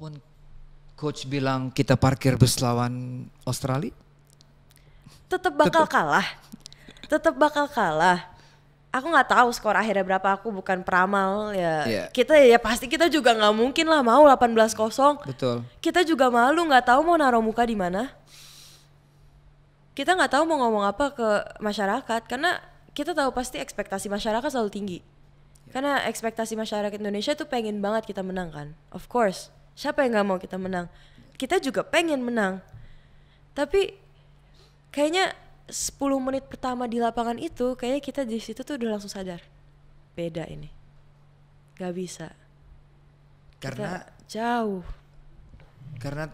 Walaupun coach bilang kita parkir bus lawan Australia, tetap bakal tetep. kalah. Tetap bakal kalah. Aku nggak tahu skor akhirnya berapa. Aku bukan peramal ya. Yeah. Kita ya pasti kita juga nggak mungkin lah mau 18-0. Betul. Kita juga malu nggak tahu mau naruh muka di mana. Kita nggak tahu mau ngomong apa ke masyarakat karena kita tahu pasti ekspektasi masyarakat selalu tinggi. Iya. Karena ekspektasi masyarakat Indonesia itu pengen banget kita menang kan. Of course siapa yang nggak mau kita menang kita juga pengen menang tapi kayaknya 10 menit pertama di lapangan itu kayaknya kita di situ tuh udah langsung sadar beda ini nggak bisa karena kita jauh karena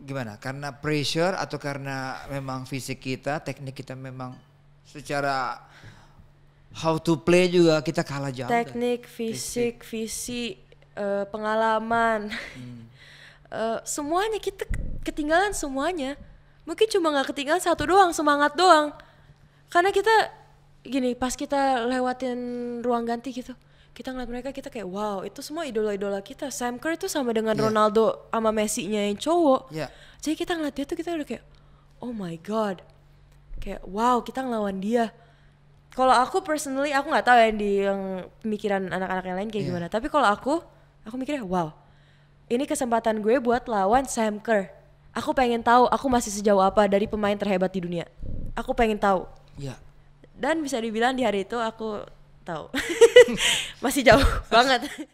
gimana karena pressure atau karena memang fisik kita teknik kita memang secara how to play juga kita kalah jauh teknik fisik, fisik visi uh, pengalaman hmm. uh, semuanya kita ketinggalan semuanya mungkin cuma nggak ketinggalan satu doang semangat doang karena kita gini pas kita lewatin ruang ganti gitu kita ngeliat mereka kita kayak wow itu semua idola-idola kita Sam Kerr itu sama dengan yeah. Ronaldo sama Messi-nya yang cowok yeah. jadi kita ngeliat dia tuh kita udah kayak oh my god kayak wow kita ngelawan dia kalau aku personally aku nggak tahu yang di yang pemikiran anak-anak yang lain kayak yeah. gimana tapi kalau aku aku mikirnya wow ini kesempatan gue buat lawan Sam Kerr aku pengen tahu aku masih sejauh apa dari pemain terhebat di dunia aku pengen tahu ya dan bisa dibilang di hari itu aku tahu masih jauh banget